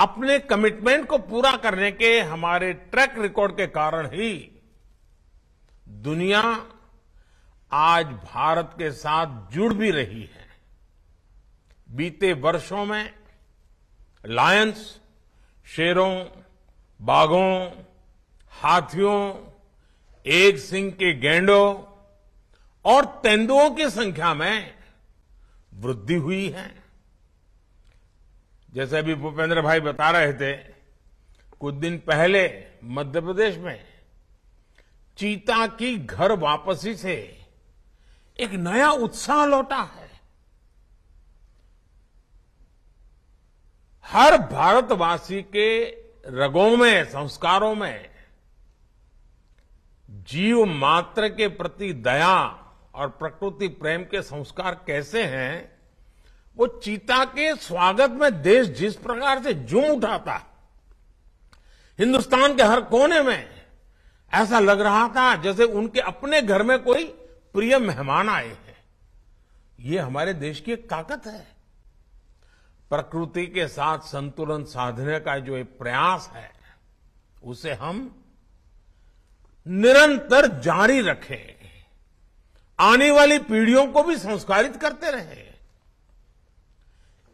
अपने कमिटमेंट को पूरा करने के हमारे ट्रैक रिकॉर्ड के कारण ही दुनिया आज भारत के साथ जुड़ भी रही है बीते वर्षों में लायंस शेरों बाघों हाथियों एक सिंह के गेंडों और तेंदुओं की संख्या में वृद्धि हुई है जैसे अभी भूपेंद्र भाई बता रहे थे कुछ दिन पहले मध्य प्रदेश में चीता की घर वापसी से एक नया उत्साह लौटा है हर भारतवासी के रगों में संस्कारों में जीव मात्र के प्रति दया और प्रकृति प्रेम के संस्कार कैसे हैं वो चीता के स्वागत में देश जिस प्रकार से झूम उठाता हिंदुस्तान के हर कोने में ऐसा लग रहा था जैसे उनके अपने घर में कोई प्रिय मेहमान आए हैं ये हमारे देश की एक ताकत है प्रकृति के साथ संतुलन साधने का जो एक प्रयास है उसे हम निरंतर जारी रखें आने वाली पीढ़ियों को भी संस्कारित करते रहें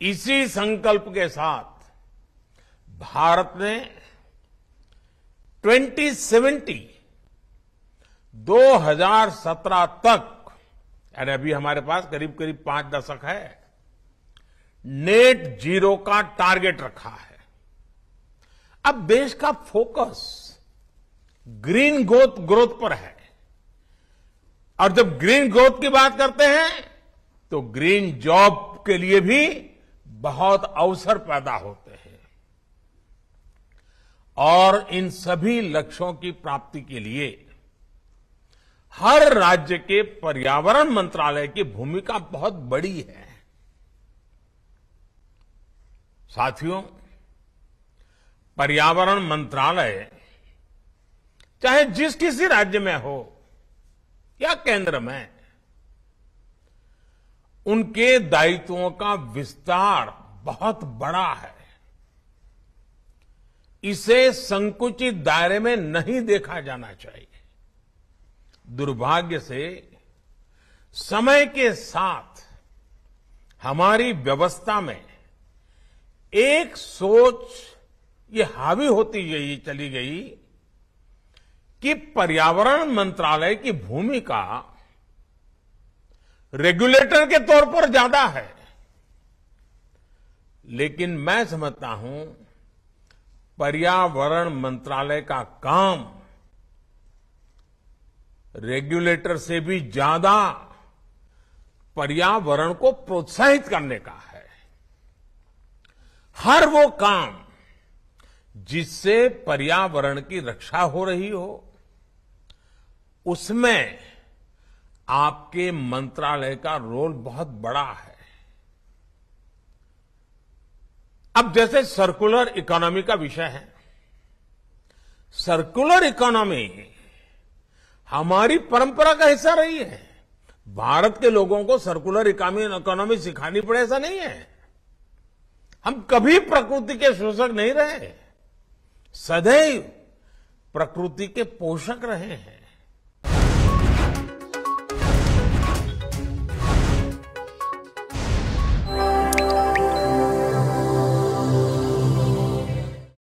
इसी संकल्प के साथ भारत ने 2070 2017 तक यानी अभी हमारे पास करीब करीब पांच दशक है नेट जीरो का टारगेट रखा है अब देश का फोकस ग्रीन ग्रोथ ग्रोथ पर है और जब ग्रीन ग्रोथ की बात करते हैं तो ग्रीन जॉब के लिए भी बहुत अवसर पैदा होते हैं और इन सभी लक्ष्यों की प्राप्ति के लिए हर राज्य के पर्यावरण मंत्रालय की भूमिका बहुत बड़ी है साथियों पर्यावरण मंत्रालय चाहे जिस किसी राज्य में हो या केंद्र में उनके दायित्वों का विस्तार बहुत बड़ा है इसे संकुचित दायरे में नहीं देखा जाना चाहिए दुर्भाग्य से समय के साथ हमारी व्यवस्था में एक सोच ये हावी होती गई चली गई कि पर्यावरण मंत्रालय की भूमिका रेगुलेटर के तौर पर ज्यादा है लेकिन मैं समझता हूं पर्यावरण मंत्रालय का काम रेगुलेटर से भी ज्यादा पर्यावरण को प्रोत्साहित करने का है हर वो काम जिससे पर्यावरण की रक्षा हो रही हो उसमें आपके मंत्रालय का रोल बहुत बड़ा है अब जैसे सर्कुलर इकोनॉमी का विषय है सर्कुलर इकोनॉमी हमारी परंपरा का हिस्सा रही है भारत के लोगों को सर्कुलर इकोनॉमी सिखानी पड़े ऐसा नहीं है हम कभी प्रकृति के शोषक नहीं रहे सदैव प्रकृति के पोषक रहे हैं